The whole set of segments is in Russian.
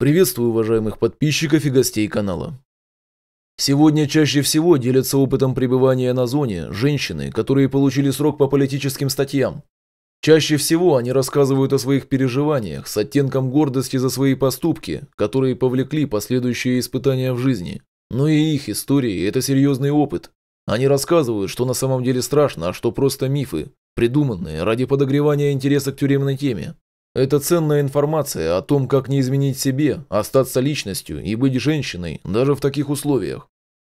Приветствую уважаемых подписчиков и гостей канала. Сегодня чаще всего делятся опытом пребывания на зоне женщины, которые получили срок по политическим статьям. Чаще всего они рассказывают о своих переживаниях с оттенком гордости за свои поступки, которые повлекли последующие испытания в жизни. Но ну и их истории – это серьезный опыт. Они рассказывают, что на самом деле страшно, а что просто мифы, придуманные ради подогревания интереса к тюремной теме. Это ценная информация о том, как не изменить себе, остаться личностью и быть женщиной даже в таких условиях.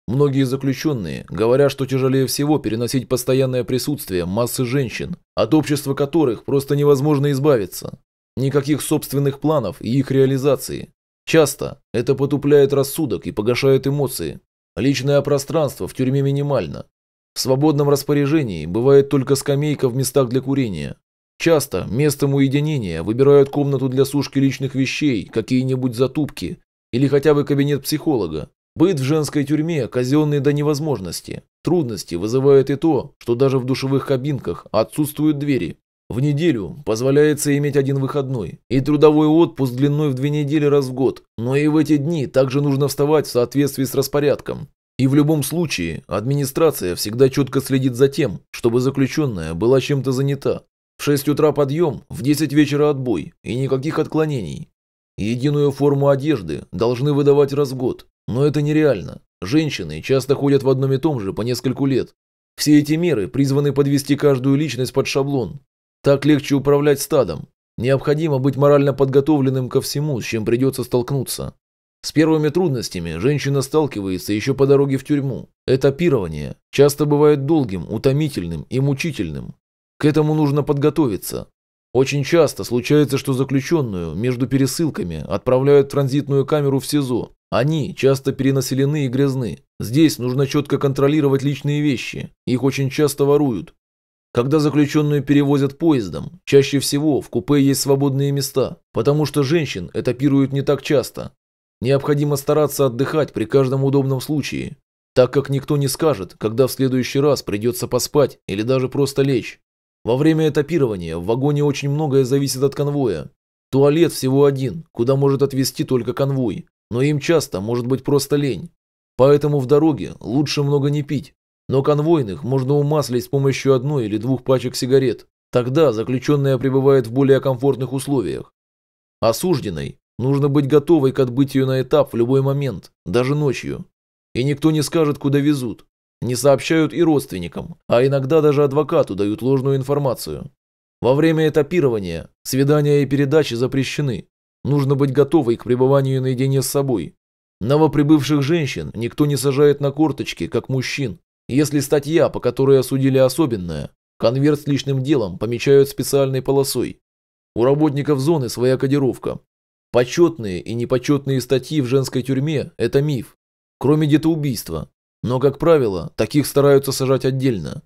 Многие заключенные говорят, что тяжелее всего переносить постоянное присутствие массы женщин, от общества которых просто невозможно избавиться. Никаких собственных планов и их реализации. Часто это потупляет рассудок и погашает эмоции. Личное пространство в тюрьме минимально. В свободном распоряжении бывает только скамейка в местах для курения, Часто местом уединения выбирают комнату для сушки личных вещей, какие-нибудь затупки или хотя бы кабинет психолога. Быт в женской тюрьме казенный до невозможности. Трудности вызывает и то, что даже в душевых кабинках отсутствуют двери. В неделю позволяется иметь один выходной и трудовой отпуск длиной в две недели раз в год, но и в эти дни также нужно вставать в соответствии с распорядком. И в любом случае, администрация всегда четко следит за тем, чтобы заключенная была чем-то занята, 6 утра подъем, в 10 вечера отбой и никаких отклонений. Единую форму одежды должны выдавать раз в год, но это нереально. Женщины часто ходят в одном и том же по нескольку лет. Все эти меры призваны подвести каждую личность под шаблон. Так легче управлять стадом. Необходимо быть морально подготовленным ко всему, с чем придется столкнуться. С первыми трудностями женщина сталкивается еще по дороге в тюрьму. Этапирование часто бывает долгим, утомительным и мучительным. К этому нужно подготовиться. Очень часто случается, что заключенную между пересылками отправляют в транзитную камеру в СИЗО. Они часто перенаселены и грязны. Здесь нужно четко контролировать личные вещи, их очень часто воруют. Когда заключенную перевозят поездом, чаще всего в купе есть свободные места, потому что женщин этапируют не так часто. Необходимо стараться отдыхать при каждом удобном случае, так как никто не скажет, когда в следующий раз придется поспать или даже просто лечь. Во время этапирования в вагоне очень многое зависит от конвоя. Туалет всего один, куда может отвезти только конвой, но им часто может быть просто лень. Поэтому в дороге лучше много не пить, но конвойных можно умаслить с помощью одной или двух пачек сигарет. Тогда заключенная пребывает в более комфортных условиях. Осужденной нужно быть готовой к отбытию на этап в любой момент, даже ночью. И никто не скажет, куда везут, не сообщают и родственникам, а иногда даже адвокату дают ложную информацию. Во время этапирования свидания и передачи запрещены. Нужно быть готовой к пребыванию наедине с собой. Новоприбывших женщин никто не сажает на корточки, как мужчин. Если статья, по которой осудили особенная, конверт с личным делом помечают специальной полосой. У работников зоны своя кодировка. Почетные и непочетные статьи в женской тюрьме – это миф. Кроме детоубийства, но, как правило, таких стараются сажать отдельно.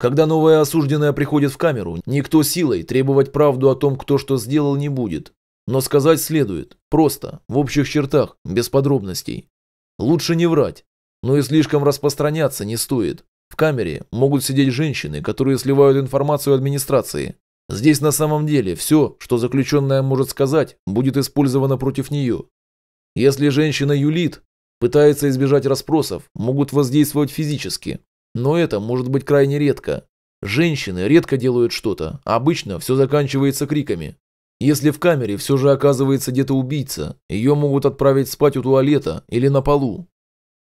Когда новая осужденная приходит в камеру, никто силой требовать правду о том, кто что сделал, не будет. Но сказать следует, просто, в общих чертах, без подробностей. Лучше не врать, но и слишком распространяться не стоит. В камере могут сидеть женщины, которые сливают информацию администрации. Здесь на самом деле все, что заключенная может сказать, будет использовано против нее. Если женщина юлит, Пытается избежать расспросов, могут воздействовать физически. Но это может быть крайне редко. Женщины редко делают что-то, а обычно все заканчивается криками. Если в камере все же оказывается где-то убийца, ее могут отправить спать у туалета или на полу.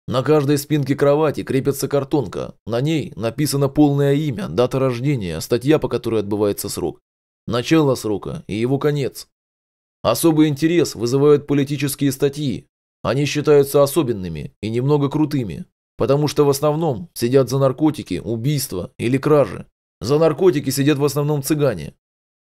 На каждой спинке кровати крепится картонка, на ней написано полное имя, дата рождения, статья, по которой отбывается срок, начало срока и его конец. Особый интерес вызывают политические статьи, они считаются особенными и немного крутыми, потому что в основном сидят за наркотики, убийства или кражи. За наркотики сидят в основном цыгане.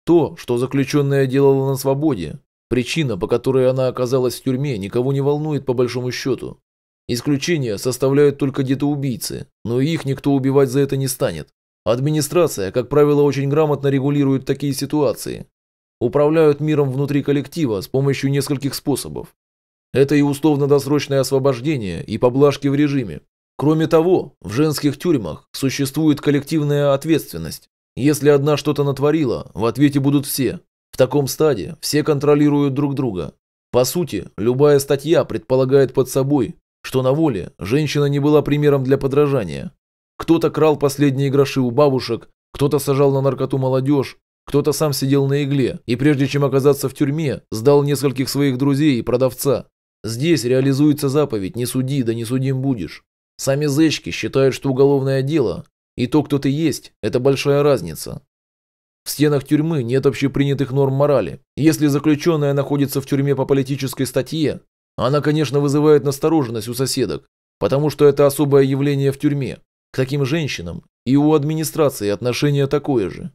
То, что заключенная делала на свободе, причина, по которой она оказалась в тюрьме, никого не волнует по большому счету. Исключения составляют только детоубийцы, но их никто убивать за это не станет. Администрация, как правило, очень грамотно регулирует такие ситуации. Управляют миром внутри коллектива с помощью нескольких способов. Это и условно-досрочное освобождение, и поблажки в режиме. Кроме того, в женских тюрьмах существует коллективная ответственность. Если одна что-то натворила, в ответе будут все. В таком стаде все контролируют друг друга. По сути, любая статья предполагает под собой, что на воле женщина не была примером для подражания. Кто-то крал последние гроши у бабушек, кто-то сажал на наркоту молодежь, кто-то сам сидел на игле и прежде чем оказаться в тюрьме, сдал нескольких своих друзей и продавца. Здесь реализуется заповедь «не суди, да не судим будешь». Сами зечки считают, что уголовное дело и то, кто ты есть, это большая разница. В стенах тюрьмы нет общепринятых норм морали. Если заключенная находится в тюрьме по политической статье, она, конечно, вызывает настороженность у соседок, потому что это особое явление в тюрьме. К таким женщинам и у администрации отношение такое же.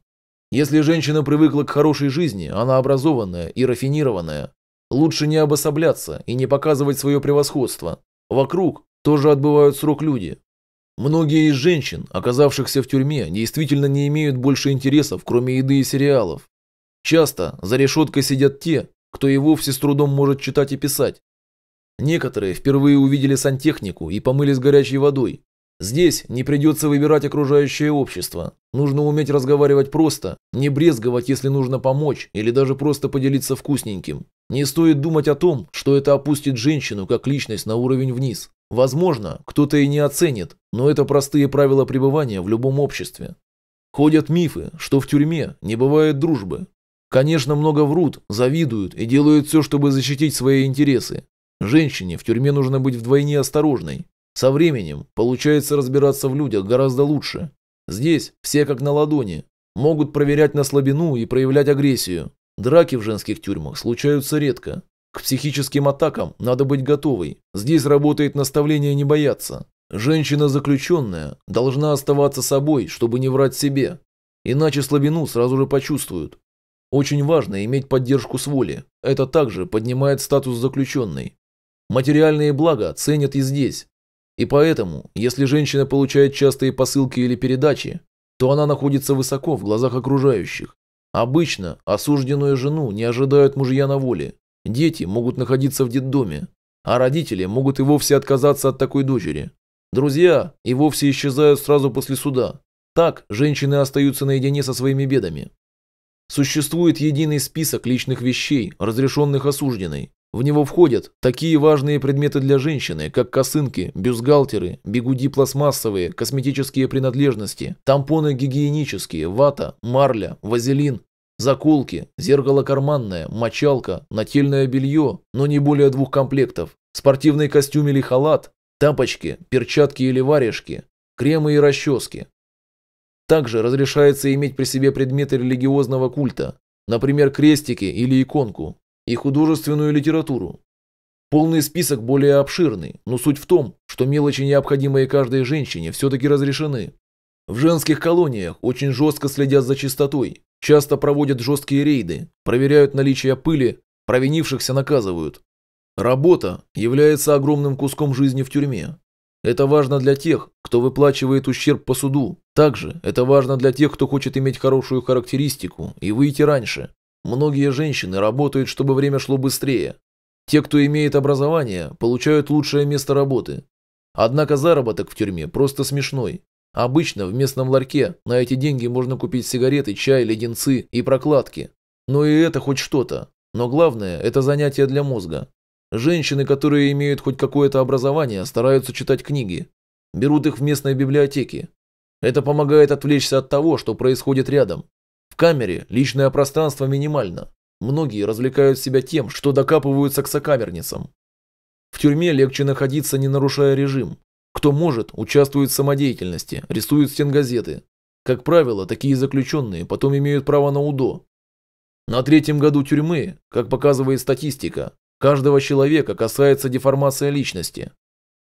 Если женщина привыкла к хорошей жизни, она образованная и рафинированная, Лучше не обособляться и не показывать свое превосходство. Вокруг тоже отбывают срок люди. Многие из женщин, оказавшихся в тюрьме, действительно не имеют больше интересов, кроме еды и сериалов. Часто за решеткой сидят те, кто и вовсе с трудом может читать и писать. Некоторые впервые увидели сантехнику и помылись горячей водой, Здесь не придется выбирать окружающее общество. Нужно уметь разговаривать просто, не брезговать, если нужно помочь, или даже просто поделиться вкусненьким. Не стоит думать о том, что это опустит женщину как личность на уровень вниз. Возможно, кто-то и не оценит, но это простые правила пребывания в любом обществе. Ходят мифы, что в тюрьме не бывает дружбы. Конечно, много врут, завидуют и делают все, чтобы защитить свои интересы. Женщине в тюрьме нужно быть вдвойне осторожной, со временем получается разбираться в людях гораздо лучше. Здесь все как на ладони. Могут проверять на слабину и проявлять агрессию. Драки в женских тюрьмах случаются редко. К психическим атакам надо быть готовой. Здесь работает наставление не бояться. Женщина-заключенная должна оставаться собой, чтобы не врать себе. Иначе слабину сразу же почувствуют. Очень важно иметь поддержку с воли. Это также поднимает статус заключенной. Материальные блага ценят и здесь. И поэтому, если женщина получает частые посылки или передачи, то она находится высоко в глазах окружающих. Обычно осужденную жену не ожидают мужья на воле. Дети могут находиться в детдоме, а родители могут и вовсе отказаться от такой дочери. Друзья и вовсе исчезают сразу после суда. Так женщины остаются наедине со своими бедами. Существует единый список личных вещей, разрешенных осужденной, в него входят такие важные предметы для женщины, как косынки, бюстгальтеры, бигуди пластмассовые, косметические принадлежности, тампоны гигиенические, вата, марля, вазелин, заколки, зеркало карманное, мочалка, нательное белье, но не более двух комплектов, спортивный костюм или халат, тапочки, перчатки или варежки, кремы и расчески. Также разрешается иметь при себе предметы религиозного культа, например, крестики или иконку, и художественную литературу. Полный список более обширный, но суть в том, что мелочи, необходимые каждой женщине, все-таки разрешены. В женских колониях очень жестко следят за чистотой, часто проводят жесткие рейды, проверяют наличие пыли, провинившихся наказывают. Работа является огромным куском жизни в тюрьме. Это важно для тех, кто выплачивает ущерб по суду. Также это важно для тех, кто хочет иметь хорошую характеристику и выйти раньше. Многие женщины работают, чтобы время шло быстрее. Те, кто имеет образование, получают лучшее место работы. Однако заработок в тюрьме просто смешной. Обычно в местном ларьке на эти деньги можно купить сигареты, чай, леденцы и прокладки. Но и это хоть что-то. Но главное – это занятие для мозга. Женщины, которые имеют хоть какое-то образование, стараются читать книги. Берут их в местной библиотеке. Это помогает отвлечься от того, что происходит рядом камере личное пространство минимально. Многие развлекают себя тем, что докапываются к сокамерницам. В тюрьме легче находиться, не нарушая режим. Кто может, участвует в самодеятельности, рисует стенгазеты. Как правило, такие заключенные потом имеют право на УДО. На третьем году тюрьмы, как показывает статистика, каждого человека касается деформация личности.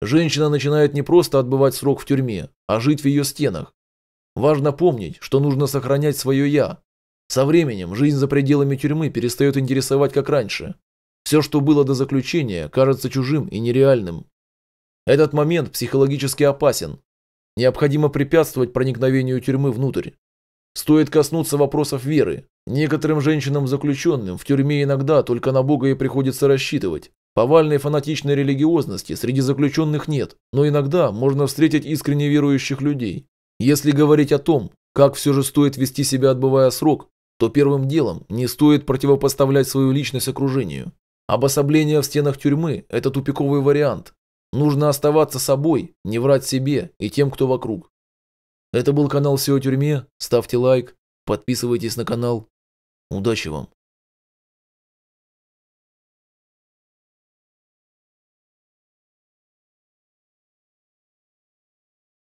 Женщина начинает не просто отбывать срок в тюрьме, а жить в ее стенах, Важно помнить, что нужно сохранять свое «я». Со временем жизнь за пределами тюрьмы перестает интересовать как раньше. Все, что было до заключения, кажется чужим и нереальным. Этот момент психологически опасен. Необходимо препятствовать проникновению тюрьмы внутрь. Стоит коснуться вопросов веры. Некоторым женщинам-заключенным в тюрьме иногда только на Бога и приходится рассчитывать. Повальной фанатичной религиозности среди заключенных нет, но иногда можно встретить искренне верующих людей. Если говорить о том, как все же стоит вести себя, отбывая срок, то первым делом не стоит противопоставлять свою личность окружению. Обособление в стенах тюрьмы – это тупиковый вариант. Нужно оставаться собой, не врать себе и тем, кто вокруг. Это был канал «Все о тюрьме». Ставьте лайк, подписывайтесь на канал. Удачи вам!